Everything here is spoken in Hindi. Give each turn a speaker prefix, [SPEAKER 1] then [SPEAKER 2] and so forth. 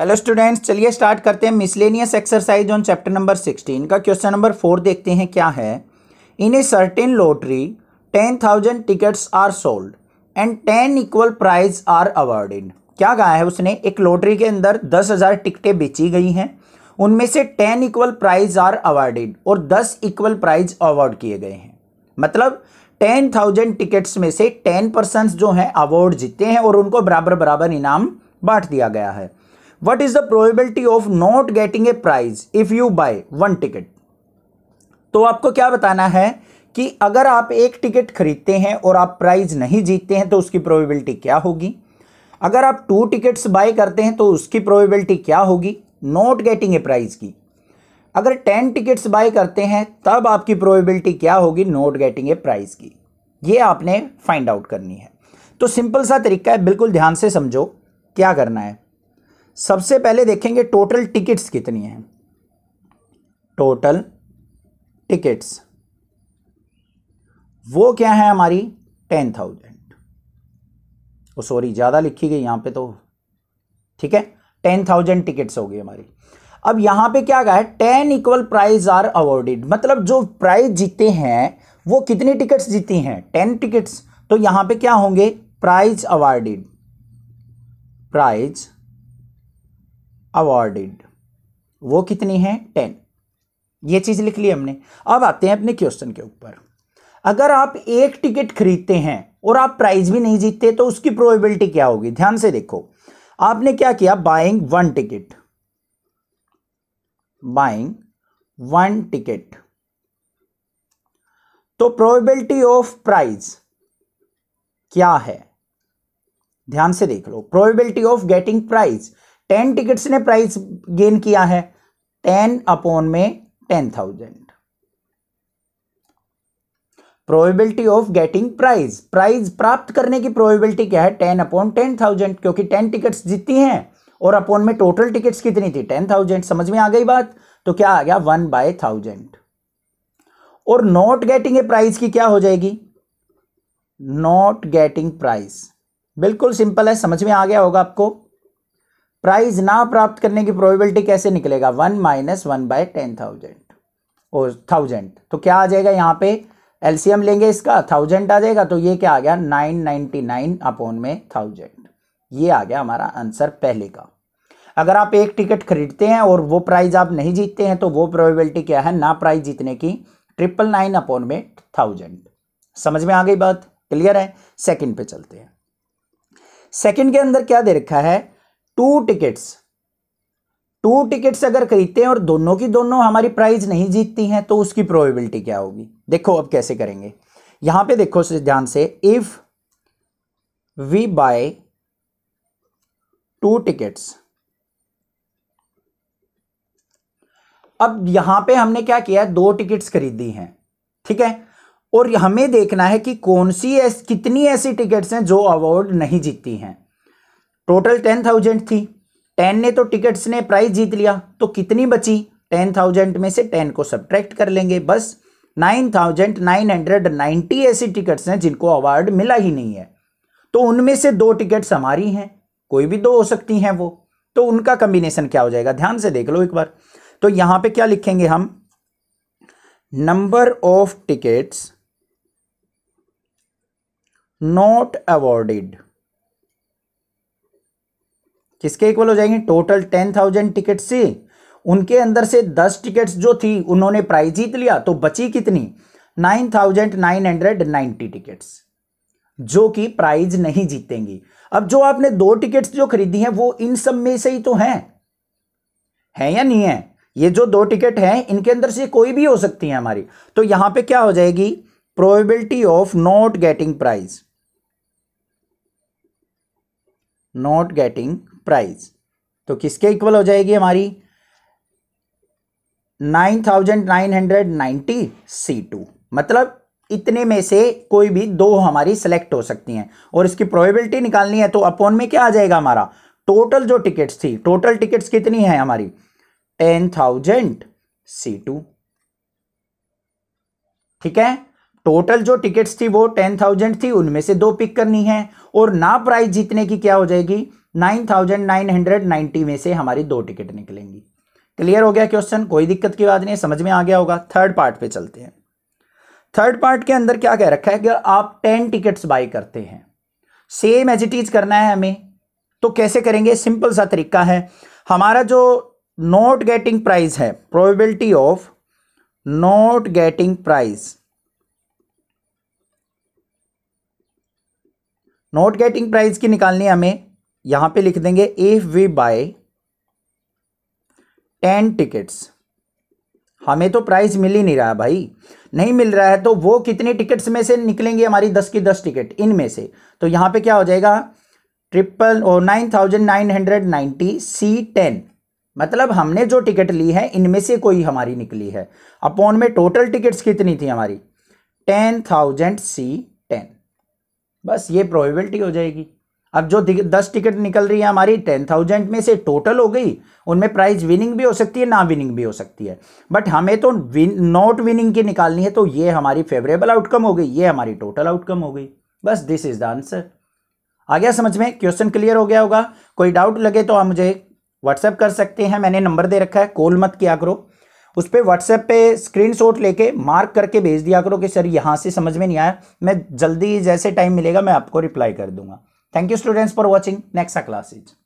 [SPEAKER 1] हेलो स्टूडेंट्स चलिए स्टार्ट करते हैं miscellaneous exercise on chapter number sixteen का क्वेश्चन नंबर फोर देखते हैं क्या है in a certain lottery ten thousand tickets are sold and ten equal prizes are awarded क्या कहा है उसने एक लॉटरी के अंदर दस हज़ार टिकटें बेची गई हैं उनमें से ten equal prizes are awarded और दस इक्वल प्राइज अवार्ड किए गए हैं मतलब टेन थाउजेंड टिकट्स में से टेन पर्सन जो हैं अवार्ड जीते हैं और उनको बराबर बराबर इनाम बांट दिया गया है what is the probability of not getting a prize if you buy one ticket तो आपको क्या बताना है कि अगर आप एक टिकट खरीदते हैं और आप प्राइज नहीं जीतते हैं तो उसकी प्रोबेबिलिटी क्या होगी अगर आप टू टिकट्स बाय करते हैं तो उसकी प्रोबेबिलिटी क्या होगी नॉट गेटिंग ए प्राइज की अगर टेन टिकट्स बाय करते हैं तब आपकी प्रोबेबिलिटी क्या होगी नॉट गेटिंग ए प्राइज की ये आपने फाइंड आउट करनी है तो सिंपल सा तरीका है बिल्कुल ध्यान से समझो क्या करना है सबसे पहले देखेंगे टोटल टिकट्स कितनी हैं टोटल टिकट्स वो क्या है हमारी टेन थाउजेंड ओ सॉरी ज़्यादा लिखी गई यहां पे तो ठीक है टेन थाउजेंड टिकट्स होगी हमारी अब यहां पे क्या है ten equal prizes are awarded मतलब जो प्राइज जीते हैं वो कितनी टिकट्स जीती हैं टेन टिकट्स तो यहां पे क्या होंगे प्राइज अवार्डेड प्राइज अवॉर्डेड वो कितनी है टेन ये चीज़ लिख ली हमने अब आते हैं अपने क्वेश्चन के ऊपर अगर आप एक टिकट खरीदते हैं और आप प्राइज भी नहीं जीतते तो उसकी प्रोबेबिलिटी क्या होगी ध्यान से देखो आपने क्या किया buying one ticket buying one ticket तो प्रोबेबिलिटी ऑफ प्राइज क्या है ध्यान से देख लो probability of getting prize ten tickets ने प्राइस गेन किया है टेन अपॉन में ten thousand probability of getting prize prize प्राप्त करने की प्रोबेबिलिटी क्या है टेन अपॉन टेन थाउजेंड क्योंकि टेन टिकट्स जीती हैं और अपॉन में टोटल टिकट्स कितनी थी टेन थाउजेंड समझ में आ गई बात तो क्या आ गया वन बाय थाउजेंड और नॉट गेटिंग ए प्राइज की क्या हो जाएगी नॉट गेटिंग प्राइज बिल्कुल सिंपल है समझ में आ गया होगा आपको प्राइज ना प्राप्त करने की प्रोबेबिलिटी कैसे निकलेगा one minus one by ten thousand और थाउजेंड तो क्या आ जाएगा यहाँ पे एलसीएम लेंगे इसका थाउजेंड आ जाएगा तो ये क्या आ गया नाइन नाइनटी नाइन अपोन में थाउजेंड ये आ गया हमारा आंसर पहले का अगर आप एक टिकट खरीदते हैं और वो प्राइज आप नहीं जीतते हैं तो वो प्रोबेबिलिटी क्या है ना प्राइज जीतने की ट्रिपल नाइन अपॉन में थाउजेंड समझ में आ गई बात क्लियर है सेकंड पे चलते हैं सेकंड के अंदर क्या दे रखा है टू टिकट्स टू टिकट्स अगर खरीदते हैं और दोनों की दोनों हमारी प्राइज नहीं जीतती हैं तो उसकी प्रोबेबिलिटी क्या होगी देखो अब कैसे करेंगे यहां पे देखो ध्यान से if we buy two tickets अब यहां पे हमने क्या किया दो टिकट्स खरीदी हैं ठीक है और हमें देखना है कि कौन सी ऐसी कितनी ऐसी टिकट्स हैं जो अवार्ड नहीं जीतती हैं टोटल टेन थाउजेंड थी टेन ने तो टिकट्स ने प्राइज जीत लिया तो कितनी बची टेन थाउजेंड में से टेन को सब्ट्रैक्ट कर लेंगे बस nine thousand nine hundred ninety ऐसी टिकट्स हैं जिनको अवार्ड मिला ही नहीं है तो उनमें से दो टिकट्स हमारी हैं कोई भी दो हो सकती हैं वो तो उनका कम्बिनेशन क्या हो जाएगा ध्यान से देख लो एक बार तो यहाँ पे क्या लिखेंगे हम number of tickets not awarded किसके इक्वल हो जाएंगे टोटल टेन थाउजेंड टिकट से उनके अंदर से दस टिकट्स जो थी उन्होंने प्राइज जीत लिया तो बची कितनी nine thousand nine hundred ninety tickets जो कि प्राइज नहीं जीतेंगी अब जो आपने दो टिकट्स जो खरीदी हैं वो इन सब में से ही तो हैं है या नहीं है ये जो दो टिकट हैं इनके अंदर से कोई भी हो सकती है हमारी तो यहां पे क्या हो जाएगी probability of not getting prize not getting prize तो किसके इक्वल हो जाएगी हमारी nine thousand nine hundred ninety C two मतलब इतने में से कोई भी दो हमारी सेलेक्ट हो सकती हैं और इसकी प्रोबेबिलिटी निकालनी है तो अपॉन में क्या आ जाएगा हमारा टोटल जो टिकट्स थी टोटल टिकट्स कितनी है हमारी टेन थाउजेंड सी टू ठीक है टोटल जो टिकट्स थी वो टेन थाउजेंड थी उनमें से दो पिक करनी है और ना प्राइज जीतने की क्या हो जाएगी nine thousand nine hundred ninety में से हमारी दो टिकट निकलेंगी क्लियर हो गया क्वेश्चन कोई दिक्कत की बात नहीं समझ में आ गया होगा थर्ड पार्ट पे चलते हैं थर्ड पार्ट के अंदर क्या कह रखा है कि आप टेन टिकट्स बाई करते हैं सेम एज इट इज करना है हमें तो कैसे करेंगे सिंपल सा तरीका है हमारा जो नोट गेटिंग प्राइस है probability of not getting prize not getting prize की निकालनी हमें यहां पे लिख देंगे if we buy ten tickets हमें तो प्राइस मिल ही नहीं रहा भाई नहीं मिल रहा है तो वो कितने टिकट्स में से निकलेंगे हमारी दस की दस टिकट इनमें से तो यहां पे क्या हो जाएगा ट्रिपल और nine thousand nine hundred ninety C ten मतलब हमने जो टिकट ली है इनमें से कोई हमारी निकली है अपॉन में टोटल टिकट्स कितनी थी हमारी टेन थाउजेंड सी बस ये प्रोबेबिलिटी हो जाएगी अब जो दस टिकट निकल रही है हमारी टेन थाउजेंड में से टोटल हो गई उनमें प्राइज विनिंग भी हो सकती है ना विनिंग भी हो सकती है बट हमें तो विन, नॉट विनिंग की निकालनी है तो ये हमारी फेवरेबल आउटकम हो गई ये हमारी टोटल आउटकम हो गई बस दिस इज द आंसर आ गया समझ में क्वेश्चन क्लियर हो गया होगा कोई डाउट लगे तो आप मुझे व्हाट्सएप कर सकते हैं मैंने नंबर दे रखा है कॉल मत किया करो उस पर व्हाट्सएप पे स्क्रीनशॉट लेके मार्क करके भेज दिया करो कि सर यहाँ से समझ में नहीं आया मैं जल्दी जैसे टाइम मिलेगा मैं आपको रिप्लाई कर दूंगा thank you students for watching next classes